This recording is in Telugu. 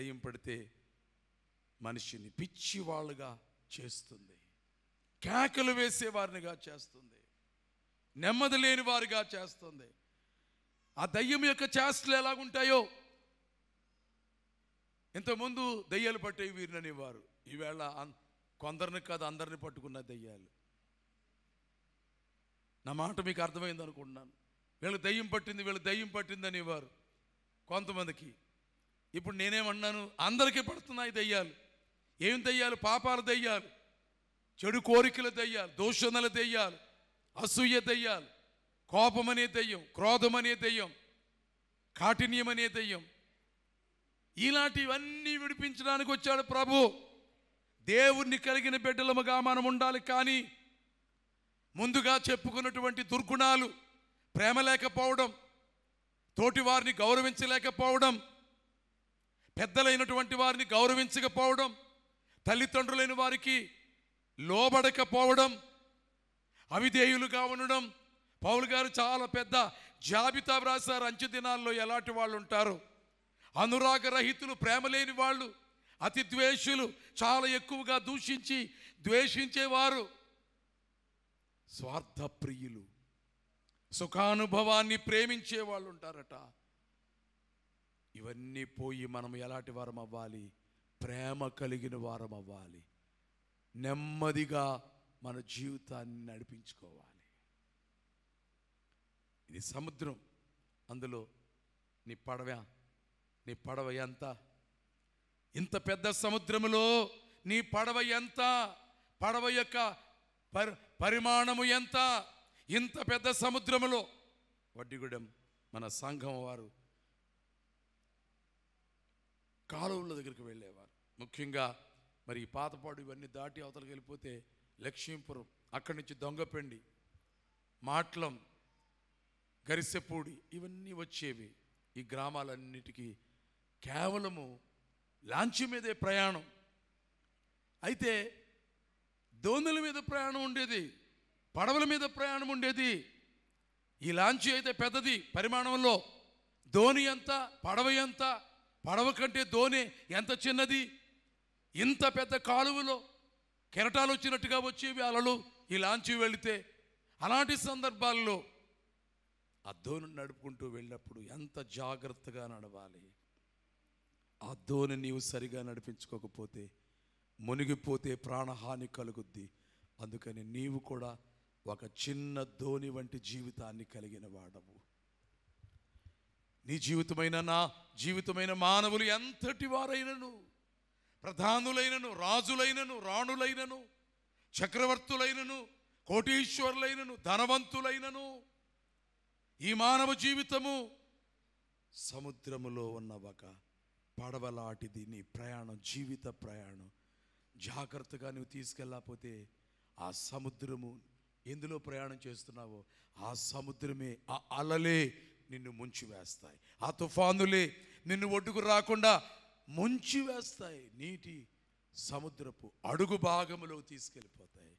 భయం పడితే మనిషిని పిచ్చివాళ్ళుగా చేస్తుంది కేకలు వేసేవారినిగా చేస్తుంది నెమ్మది లేని వారిగా చేస్తుంది ఆ దయ్యం యొక్క చేష్టలు ఎలాగుంటాయో ఇంతకుముందు దయ్యాలు పట్టే వీరిననేవారు ఈవేళ కొందరిని కాదు అందరిని పట్టుకున్న దయ్యాలు నా మాట మీకు అర్థమైంది అనుకుంటున్నాను వీళ్ళకి దయ్యం పట్టింది వీళ్ళు దయ్యం పట్టింది అనేవారు కొంతమందికి ఇప్పుడు నేనేమన్నాను అందరికీ పడుతున్నాయి దెయ్యాలు ఏం దెయ్యాలు పాపాల దెయ్యాలు చెడు కోరికలు దెయ్యాలు దోషణల దెయ్యాలు అసూయ దయ్యాలు కోపమనే అనే క్రోధమనే కాఠిన్యం కాఠిన్యమనే దెయ్యం ఇలాంటివన్నీ విడిపించడానికి వచ్చాడు ప్రభు దేవుణ్ణి కలిగిన బిడ్డలముగా మనం ఉండాలి కానీ ముందుగా చెప్పుకున్నటువంటి దుర్గుణాలు ప్రేమ లేకపోవడం తోటివారిని గౌరవించలేకపోవడం పెద్దలైనటువంటి వారిని గౌరవించకపోవడం తల్లిదండ్రులైన వారికి లోబడకపోవడం అవిధేయులుగా ఉండడం పౌలు గారు చాలా పెద్ద జాబితా వ్రాసారు అంచె దినాల్లో ఎలాంటి వాళ్ళు ఉంటారు అనురాగరహితులు లేని వాళ్ళు అతి ద్వేషులు చాలా ఎక్కువగా దూషించి ద్వేషించేవారు స్వార్థప్రియులు సుఖానుభవాన్ని ప్రేమించే వాళ్ళు ఉంటారట ఇవన్నీ పోయి మనం ఎలాంటి వారం అవ్వాలి ప్రేమ కలిగిన వారం అవ్వాలి నెమ్మదిగా మన జీవితాన్ని నడిపించుకోవాలి ఇది సముద్రం అందులో నీ పడవ నీ పడవ ఎంత ఇంత పెద్ద సముద్రములో నీ పడవ ఎంత పడవ యొక్క పరి పరిమాణము ఎంత ఇంత పెద్ద సముద్రములో వడ్డీగూడెం మన సంఘం వారు కాలువల దగ్గరికి వెళ్ళేవారు ముఖ్యంగా మరి ఈ పాతపాడు ఇవన్నీ దాటి అవతలకి వెళ్ళిపోతే లక్ష్మీపురం అక్కడి నుంచి దొంగపెండి మాట్లం గరిసెపూడి ఇవన్నీ వచ్చేవి ఈ గ్రామాలన్నిటికీ కేవలము లాంచి మీదే ప్రయాణం అయితే దోణుల మీద ప్రయాణం ఉండేది పడవల మీద ప్రయాణం ఉండేది ఈ లాంచి అయితే పెద్దది పరిమాణంలో ధోని ఎంత పడవ ఎంత పడవ కంటే ధోని ఎంత చిన్నది ఇంత పెద్ద కాలువలో కెరటాలు వచ్చినట్టుగా వచ్చేవి అలలు ఈ లాంచి వెళితే అలాంటి సందర్భాల్లో ఆ ధోని నడుపుకుంటూ వెళ్ళినప్పుడు ఎంత జాగ్రత్తగా నడవాలి ఆ ధోని నీవు సరిగా నడిపించుకోకపోతే మునిగిపోతే ప్రాణహాని కలుగుద్ది అందుకని నీవు కూడా ఒక చిన్న ధోని వంటి జీవితాన్ని కలిగిన వాడవు నీ జీవితమైన నా జీవితమైన మానవులు ఎంతటి వారైనను ప్రధానులైనను రాజులైనను రాణులైనను చక్రవర్తులైనను కోటీశ్వరులైనను ధనవంతులైనను ఈ మానవ జీవితము సముద్రములో ఉన్న ఒక పడవలాటిది నీ ప్రయాణం జీవిత ప్రయాణం జాగ్రత్తగా నువ్వు తీసుకెళ్ళకపోతే ఆ సముద్రము ఎందులో ప్రయాణం చేస్తున్నావో ఆ సముద్రమే ఆ అలలే నిన్ను ముంచి వేస్తాయి ఆ తుఫానులే నిన్ను ఒడ్డుకు రాకుండా ముంచి వేస్తాయి నీటి సముద్రపు అడుగు భాగంలో తీసుకెళ్ళిపోతాయి